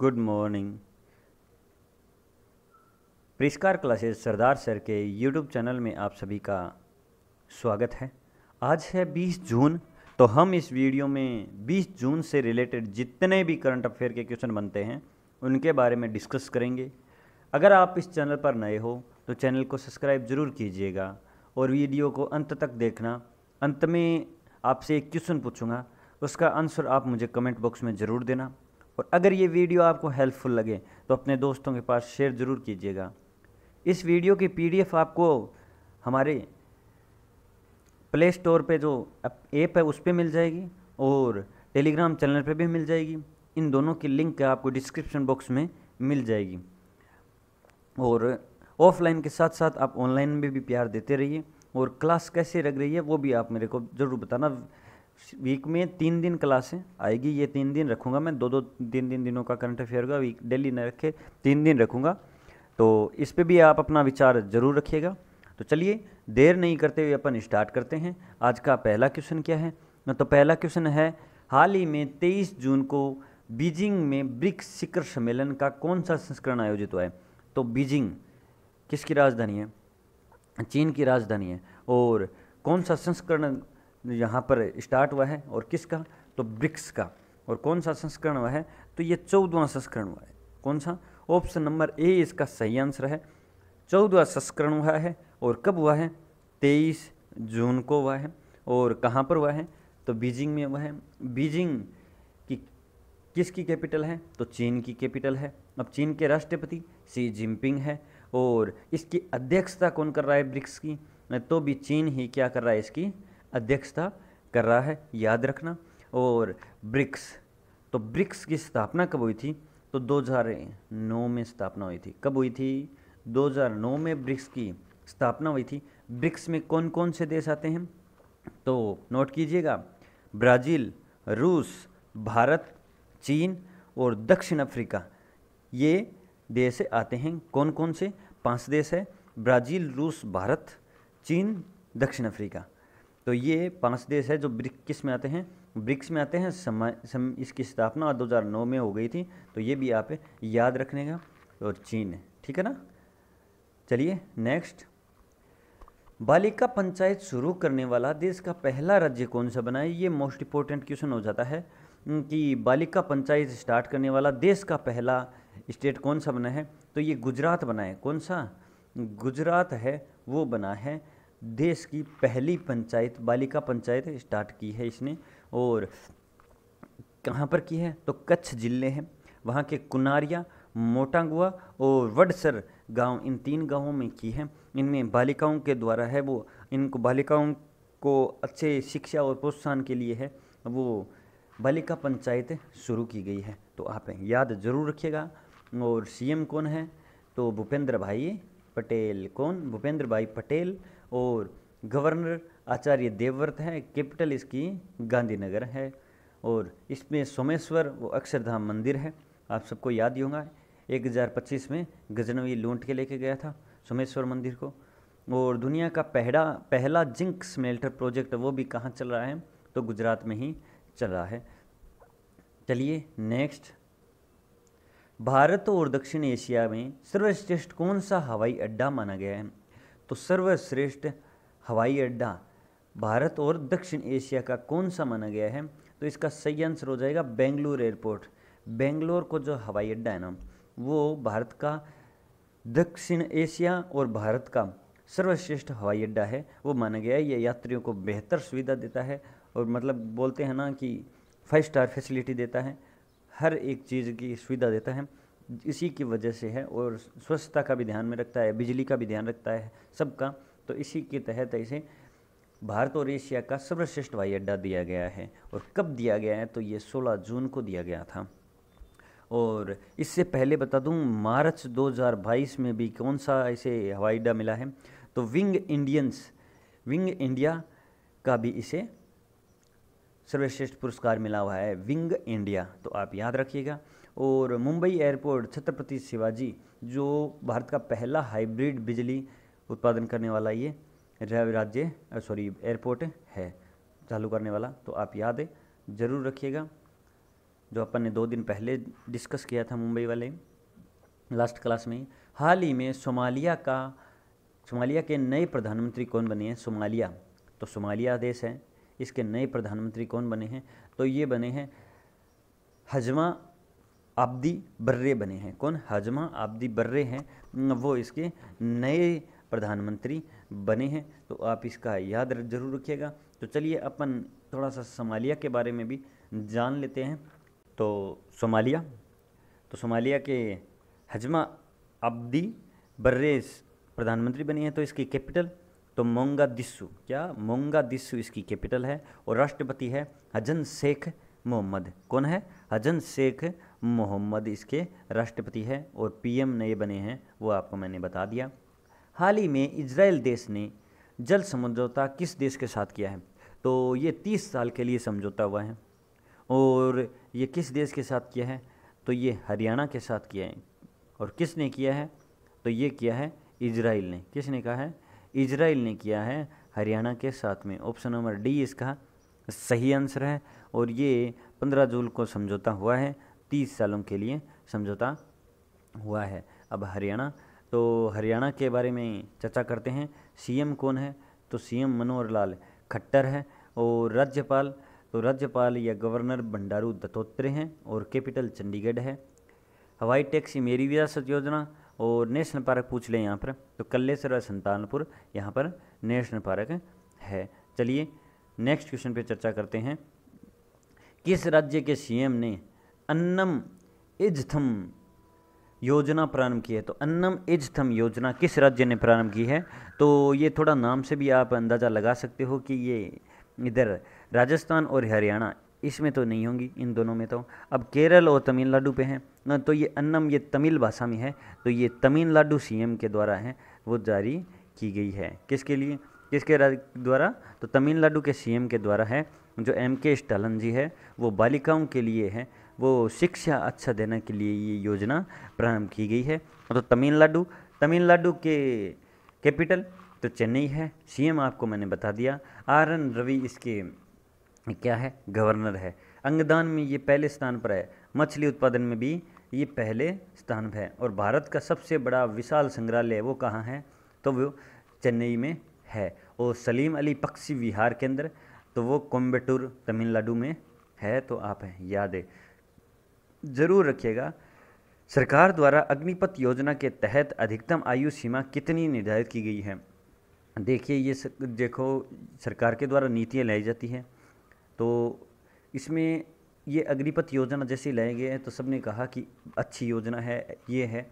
good morning प्रिस्कार classes Sardar sir के YouTube channel में आप सभी का स्वागत है आज है 20 जून तो हम इस वीडियो में 20 जून से रिलेटेड जितने भी करंट अफेयर के क्वेश्चन बनते हैं उनके बारे में डिस्कस करेंगे अगर आप इस चैनल पर नए हो तो चैनल को सब्सक्राइब ज़रूर कीजिएगा और वीडियो को अंत तक देखना अंत में आपसे एक क्वेश्चन पूछूंगा उसका आंसर आप मुझे कमेंट बॉक्स में ज़रूर देना और अगर ये वीडियो आपको हेल्पफुल लगे तो अपने दोस्तों के पास शेयर ज़रूर कीजिएगा इस वीडियो की पीडीएफ आपको हमारे प्ले स्टोर पर जो ऐप है उस पर मिल जाएगी और टेलीग्राम चैनल पर भी मिल जाएगी इन दोनों की लिंक आपको डिस्क्रिप्शन बॉक्स में मिल जाएगी और ऑफलाइन के साथ साथ आप ऑनलाइन में भी प्यार देते रहिए और क्लास कैसे लग रही है वो भी आप मेरे को ज़रूर बताना वीक में तीन दिन क्लासें आएगी ये तीन दिन रखूँगा मैं दो दो तीन दिन दिनों का करंट अफेयर का वीक डेली न रखे तीन दिन रखूँगा तो इस पर भी आप अपना विचार ज़रूर रखिएगा तो चलिए देर नहीं करते हुए अपन स्टार्ट करते हैं आज का पहला क्वेश्चन क्या है तो पहला क्वेश्चन है हाल ही में तेईस जून को बीजिंग में ब्रिक्स शिखर सम्मेलन का कौन सा संस्करण आयोजित हुआ है तो बीजिंग किसकी राजधानी है चीन की राजधानी है और कौन सा संस्करण यहाँ पर स्टार्ट हुआ है और किसका तो ब्रिक्स का और कौन सा संस्करण हुआ है तो ये चौदवा संस्करण हुआ है कौन सा ऑप्शन नंबर ए इसका सही आंसर है चौदवा संस्करण हुआ है और कब हुआ है तेईस जून को हुआ है और कहाँ पर हुआ है तो बीजिंग में हुआ है बीजिंग की किसकी कैपिटल है तो चीन की कैपिटल है अब चीन के राष्ट्रपति सी जिनपिंग है और इसकी अध्यक्षता कौन कर रहा है ब्रिक्स की तो भी चीन ही क्या कर रहा है इसकी अध्यक्षता कर रहा है याद रखना और ब्रिक्स तो ब्रिक्स की स्थापना कब हुई थी तो 2009 में स्थापना हुई थी कब हुई थी 2009 में ब्रिक्स की स्थापना हुई थी ब्रिक्स में कौन कौन से देश आते हैं तो नोट कीजिएगा ब्राज़ील रूस भारत चीन और दक्षिण अफ्रीका ये देश आते हैं कौन कौन से पांच देश है ब्राज़ील रूस भारत चीन दक्षिण अफ्रीका तो ये पांच देश है जो ब्रिक्स किस में आते हैं ब्रिक्स में आते हैं समय सम, इसकी स्थापना 2009 में हो गई थी तो ये भी आप याद रखने का और चीन है ठीक है ना चलिए नेक्स्ट बालिका पंचायत शुरू करने वाला देश का पहला राज्य कौन सा बना है ये मोस्ट इंपॉर्टेंट क्वेश्चन हो जाता है कि बालिका पंचायत स्टार्ट करने वाला देश का पहला स्टेट कौन सा बना है तो ये गुजरात बना है कौन सा गुजरात है वो बना है देश की पहली पंचायत बालिका पंचायत स्टार्ट की है इसने और कहाँ पर की है तो कच्छ जिले हैं वहाँ के कुनारिया मोटांगुआ और वडसर गांव इन तीन गांवों में की है इनमें बालिकाओं के द्वारा है वो इनको बालिकाओं को अच्छे शिक्षा और प्रोत्साहन के लिए है वो बालिका पंचायत शुरू की गई है तो आप याद जरूर रखिएगा और सीएम कौन है तो भूपेंद्र भाई पटेल कौन भूपेंद्र भाई पटेल और गवर्नर आचार्य देवव्रत हैं कैपिटल इसकी गांधीनगर है और इसमें सोमेश्वर वो अक्षरधाम मंदिर है आप सबको याद ही होगा पच्चीस में गजनवी लूट के लेके गया था सोमेश्वर मंदिर को और दुनिया का पहला पहला जिंक स्मेल्टर प्रोजेक्ट वो भी कहाँ चल रहा है तो गुजरात में ही चल रहा है चलिए नेक्स्ट भारत और दक्षिण एशिया में सर्वश्रेष्ठ कौन सा हवाई अड्डा माना गया है तो सर्वश्रेष्ठ हवाई अड्डा भारत और दक्षिण एशिया का कौन सा माना गया है तो इसका सही आंसर हो जाएगा बेंगलुरु एयरपोर्ट बेंगलोर को जो हवाई अड्डा है ना वो भारत का दक्षिण एशिया और भारत का सर्वश्रेष्ठ हवाई अड्डा है वो माना गया है ये यात्रियों को बेहतर सुविधा देता है और मतलब बोलते हैं ना कि फाइव स्टार फैसिलिटी देता है हर एक चीज़ की सुविधा देता है इसी की वजह से है और स्वच्छता का भी ध्यान में रखता है बिजली का भी ध्यान रखता है सबका तो इसी के तहत इसे भारत और एशिया का सर्वश्रेष्ठ हवाई अड्डा दिया गया है और कब दिया गया है तो ये 16 जून को दिया गया था और इससे पहले बता दूं मार्च 2022 में भी कौन सा इसे हवाई अड्डा मिला है तो विंग इंडियंस विंग इंडिया का भी इसे सर्वश्रेष्ठ पुरस्कार मिला हुआ है विंग इंडिया तो आप याद रखिएगा और मुंबई एयरपोर्ट छत्रपति शिवाजी जो भारत का पहला हाइब्रिड बिजली उत्पादन करने वाला ये राज्य सॉरी एयरपोर्ट है चालू करने वाला तो आप याद ज़रूर रखिएगा जो अपन ने दो दिन पहले डिस्कस किया था मुंबई वाले लास्ट क्लास में हाल ही में सोमालिया का सोमालिया के नए प्रधानमंत्री कौन बने हैं सोमालिया तो सोमालिया देश है इसके नए प्रधानमंत्री कौन बने हैं तो ये बने हैं हजमा आब्दी बर्रे बने हैं कौन हजमा आब्दी बर्रे हैं वो इसके नए प्रधानमंत्री बने हैं तो आप इसका याद जरूर रखिएगा तो चलिए अपन थोड़ा सा सोमालिया के बारे में भी जान लेते हैं तो सोमालिया तो सोमालिया के हजमा अब्दी बर्रेस प्रधानमंत्री बने हैं तो इसकी कैपिटल तो मोंगादिसु क्या दिसु इसकी कैपिटल है और राष्ट्रपति है हजन शेख मोहम्मद कौन है हजन शेख मोहम्मद इसके राष्ट्रपति है और पीएम नए बने हैं वो आपको मैंने बता दिया हाल ही में इसराइल देश ने जल समझौता किस देश के साथ किया है तो ये तीस साल के लिए समझौता हुआ है और ये किस देश के साथ किया है तो ये हरियाणा के साथ किया है और किसने किया है तो ये किया है इसराइल ने किसने कहा है इजराइल ने किया है हरियाणा के साथ में ऑप्शन नंबर डी इसका सही आंसर है और ये पंद्रह जून को समझौता हुआ है तीस सालों के लिए समझौता हुआ है अब हरियाणा तो हरियाणा के बारे में चर्चा करते हैं सीएम कौन है तो सीएम मनोहर लाल खट्टर है और राज्यपाल तो राज्यपाल या गवर्नर बंडारू दत्तोत्रेय हैं और कैपिटल चंडीगढ़ है हवाई टैक्सी मेरी विरासत योजना और नेशनल पार्क पूछ लें यहाँ पर तो कल्लेसर और संतानपुर यहाँ पर नेशनल पार्क है चलिए नेक्स्ट क्वेश्चन पे चर्चा करते हैं किस राज्य के सीएम ने अन्नम इजथम योजना प्रारंभ की है तो अन्नम इजथम योजना किस राज्य ने प्रारंभ की है तो ये थोड़ा नाम से भी आप अंदाज़ा लगा सकते हो कि ये इधर राजस्थान और हरियाणा इसमें तो नहीं होंगी इन दोनों में तो अब केरल और तमिलनाडु पे हैं ना तो ये अन्नम ये तमिल भाषा में है तो ये तमिलनाडु सीएम के द्वारा है वो जारी की गई है किसके लिए किसके द्वारा तो तमिलनाडु के सीएम के द्वारा है जो एम के स्टालन जी है वो बालिकाओं के लिए है वो शिक्षा अच्छा देने के लिए ये योजना प्रारंभ की गई है तो तमिलनाडु तमिलनाडु के कैपिटल तो चेन्नई है सीएम आपको मैंने बता दिया आर एन रवि इसके क्या है गवर्नर है अंगदान में ये पहले स्थान पर है मछली उत्पादन में भी ये पहले स्थान पर है और भारत का सबसे बड़ा विशाल संग्रहालय वो कहाँ है तो वो चेन्नई में है और सलीम अली पक्षी विहार केंद्र तो वो कोम्बेटूर तमिलनाडु में है तो आप याद है ज़रूर रखिएगा सरकार द्वारा अग्निपथ योजना के तहत अधिकतम आयु सीमा कितनी निर्धारित की गई है देखिए ये सक, देखो सरकार के द्वारा नीतियाँ लाई जाती हैं तो इसमें ये अग्निपथ योजना जैसे लाए गए हैं तो सबने कहा कि अच्छी योजना है ये है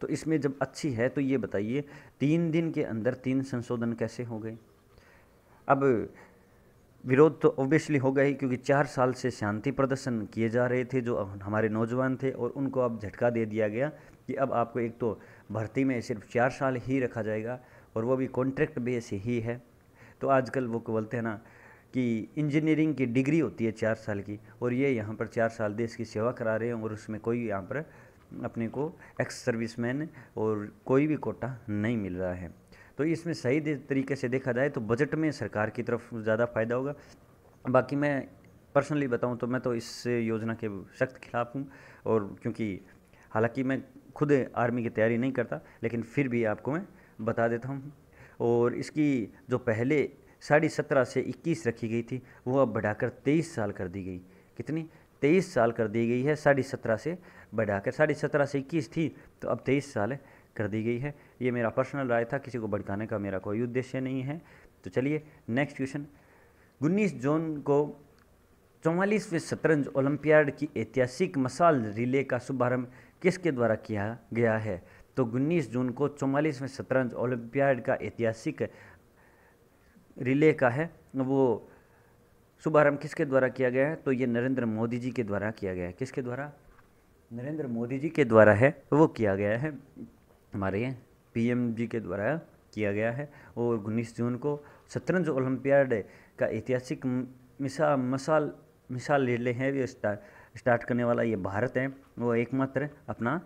तो इसमें जब अच्छी है तो ये बताइए तीन दिन के अंदर तीन संशोधन कैसे हो गए अब विरोध तो ऑब्वियसली होगा ही क्योंकि चार साल से शांति प्रदर्शन किए जा रहे थे जो हमारे नौजवान थे और उनको अब झटका दे दिया गया कि अब आपको एक तो भर्ती में सिर्फ चार साल ही रखा जाएगा और वो भी कॉन्ट्रैक्ट बेस ही है तो आजकल वो बोलते हैं ना कि इंजीनियरिंग की डिग्री होती है चार साल की और ये यहाँ पर चार साल देश की सेवा करा रहे हैं और उसमें कोई यहाँ पर अपने को एक्स सर्विसमैन और कोई भी कोटा नहीं मिल रहा है तो इसमें सही तरीके से देखा जाए तो बजट में सरकार की तरफ ज़्यादा फ़ायदा होगा बाकी मैं पर्सनली बताऊँ तो मैं तो इस योजना के सख्त खिलाफ़ हूँ और क्योंकि हालांकि मैं खुद आर्मी की तैयारी नहीं करता लेकिन फिर भी आपको मैं बता देता हूँ और इसकी जो पहले साढ़े सत्रह से इक्कीस रखी गई थी वो अब बढ़ाकर तेईस साल कर दी गई कितनी तेईस साल कर दी गई है साढ़े सत्रह से बढ़ाकर साढ़े सत्रह से इक्कीस थी तो अब तेईस साल कर दी गई है ये मेरा पर्सनल राय था किसी को भड़काने का मेरा कोई उद्देश्य नहीं है तो चलिए नेक्स्ट क्वेश्चन उन्नीस जून को चौवालीसवें शतरंज ओलंपियाड की ऐतिहासिक मसाल रिले का शुभारंभ किसके द्वारा किया गया है तो उन्नीस जून को चौवालीसवें शतरंज ओलंपियाड का ऐतिहासिक रिले का है वो शुभारंभ किसके द्वारा किया गया है तो ये नरेंद्र मोदी जी के द्वारा किया गया है किसके द्वारा नरेंद्र मोदी जी के द्वारा है वो किया गया है हमारे पीएम जी के द्वारा किया गया है और उन्नीस जून को शतरंज ओलंपियाड का ऐतिहासिक मिसाल मसाल मिसाल रिले है वे स्टार्ट स्टार्ट करने वाला ये भारत है वो एकमात्र अपना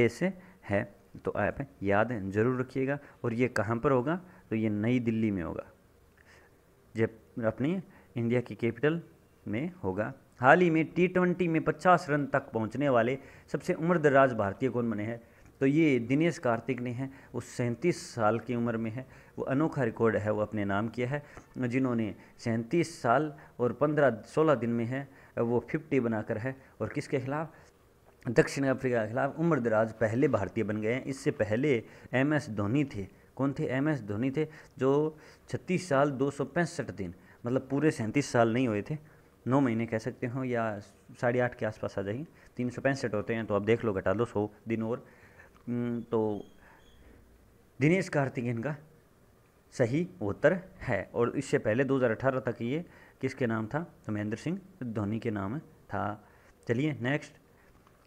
देश है तो आप याद जरूर रखिएगा और ये कहाँ पर होगा तो ये नई दिल्ली में होगा जब अपने इंडिया की कैपिटल में होगा हाल ही में टी ट्वेंटी में पचास रन तक पहुंचने वाले सबसे उम्रदराज भारतीय कौन बने हैं तो ये दिनेश कार्तिक ने हैं वो सैंतीस साल की उम्र में है वो अनोखा रिकॉर्ड है वो अपने नाम किया है जिन्होंने सैंतीस साल और पंद्रह सोलह दिन में है वो फिफ्टी बनाकर है और किसके खिलाफ दक्षिण अफ्रीका के खिलाफ उम्रदराज पहले भारतीय बन गए हैं इससे पहले एम एस धोनी थे कौन थे एम एस धोनी थे जो छत्तीस साल दो सौ पैंसठ दिन मतलब पूरे सैंतीस साल नहीं हुए थे नौ महीने कह सकते हो या साढ़े आठ के आसपास आ जाइए तीन सौ पैंसठ होते हैं तो आप देख लो घटा दो सौ दिन और तो दिनेश कार्तिक इनका सही उत्तर है और इससे पहले 2018 तक ये किसके नाम था महेंद्र सिंह धोनी के नाम था चलिए नेक्स्ट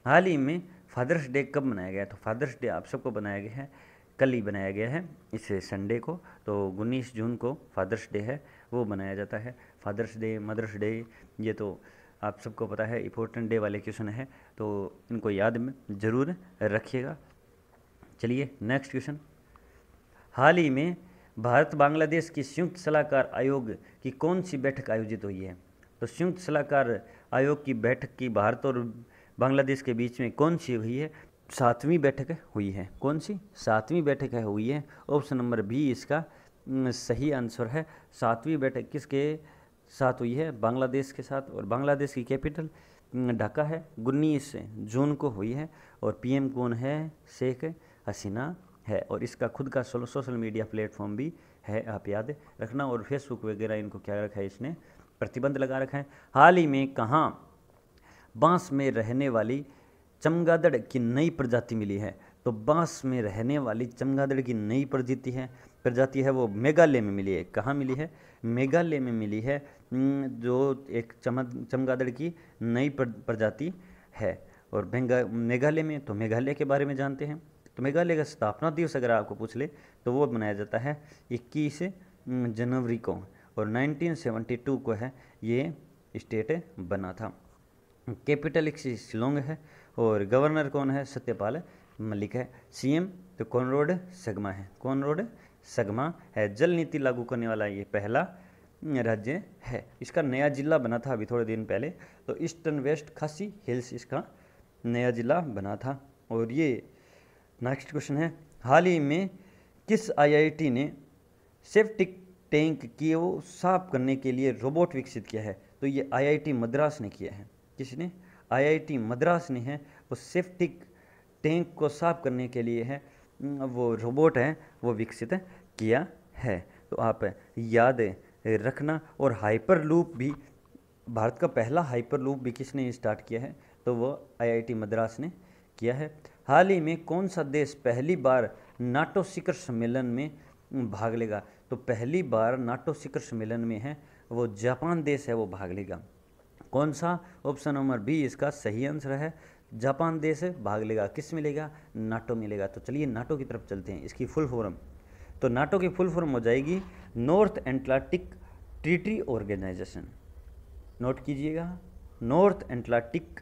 हाल ही में फादर्स डे कब मनाया गया तो फादर्स डे आप सबको बनाया गया है कल ही बनाया गया है इस संडे को तो उन्नीस जून को फादर्स डे है वो मनाया जाता है फादर्स डे मदर्स डे ये तो आप सबको पता है इम्पोर्टेंट डे वाले क्वेश्चन है तो इनको याद में ज़रूर रखिएगा चलिए नेक्स्ट क्वेश्चन हाल ही में भारत बांग्लादेश की संयुक्त सलाहकार आयोग की कौन सी बैठक आयोजित हुई है तो संयुक्त सलाहकार आयोग की बैठक की भारत और बांग्लादेश के बीच में कौन सी हुई है सातवीं बैठक हुई है कौन सी सातवीं बैठक हुई है ऑप्शन नंबर बी इसका सही आंसर है सातवीं बैठक किसके साथ हुई है बांग्लादेश के साथ और बांग्लादेश की कैपिटल ढाका है उन्नीस जून को हुई है और पीएम कौन है शेख हसीना है और इसका खुद का सोशल मीडिया प्लेटफॉर्म भी है आप याद रखना और फेसबुक वगैरह इनको क्या रखा है इसने प्रतिबंध लगा रखा है हाल ही में कहाँ बांस में रहने वाली चमगादड़ की नई प्रजाति मिली है तो बांस में रहने वाली चमगादड़ की नई प्रजाति है प्रजाति है वो मेघालय में मिली है कहाँ मिली है मेघालय में मिली है जो एक चम चमगादड़ की नई प्रजाति है और मेघालय में तो मेघालय के बारे में जानते हैं तो मेघालय का स्थापना दिवस अगर आपको पूछ ले तो वो मनाया जाता है इक्कीस जनवरी को और 1972 को है ये स्टेट बना था कैपिटल एक शिलोंग है और गवर्नर कौन है सत्यपाल मलिक है सीएम तो रोड सगमा है रोड सगमा है जल नीति लागू करने वाला ये पहला राज्य है इसका नया जिला बना था अभी थोड़े दिन पहले तो ईस्टर्न वेस्ट खासी हिल्स इसका नया जिला बना था और ये नेक्स्ट क्वेश्चन है हाल ही में किस आईआईटी ने सेफ्टिक टैंक की वो साफ करने के लिए रोबोट विकसित किया है तो ये आईआईटी मद्रास ने किया है किसने आईआईटी मद्रास ने है वो सेफ्टिक टैंक को साफ करने के लिए है वो रोबोट है वो विकसित किया है तो आप याद रखना और हाइपर लूप भी भारत का पहला हाइपर लूप भी किसने स्टार्ट किया है तो वो आईआईटी मद्रास ने किया है हाल ही में कौन सा देश पहली बार नाटो शिखर सम्मेलन में भाग लेगा तो पहली बार नाटो शिखर सम्मेलन में है वो जापान देश है वो भाग लेगा कौन सा ऑप्शन नंबर बी इसका सही आंसर है जापान देश भाग लेगा किस मिलेगा नाटो मिलेगा तो चलिए नाटो की तरफ चलते हैं इसकी फुल फॉर्म तो नाटो की फुल फॉर्म हो जाएगी North Atlantic Treaty Organization note कीजिएगा नॉर्थ एटलांटिक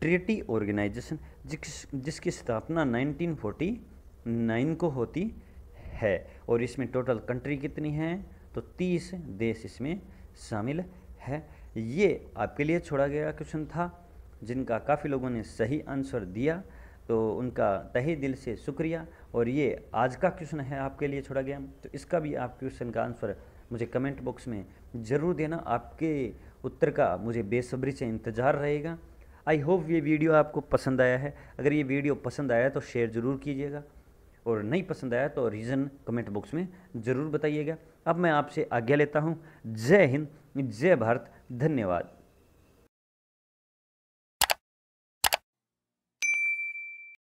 ट्रीटी ऑर्गेनाइजेशन जिस जिसकी स्थापना 1949 को होती है और इसमें टोटल कंट्री कितनी है तो 30 देश इसमें शामिल है ये आपके लिए छोड़ा गया क्वेश्चन था जिनका काफ़ी लोगों ने सही आंसर दिया तो उनका तहे दिल से शुक्रिया और ये आज का क्वेश्चन है आपके लिए छोड़ा गया तो इसका भी आप क्वेश्चन का आंसर मुझे कमेंट बॉक्स में ज़रूर देना आपके उत्तर का मुझे बेसब्री से इंतज़ार रहेगा आई होप ये वीडियो आपको पसंद आया है अगर ये वीडियो पसंद आया तो शेयर ज़रूर कीजिएगा और नहीं पसंद आया तो रीज़न कमेंट बॉक्स में ज़रूर बताइएगा अब मैं आपसे आज्ञा लेता हूँ जय हिंद जय भारत धन्यवाद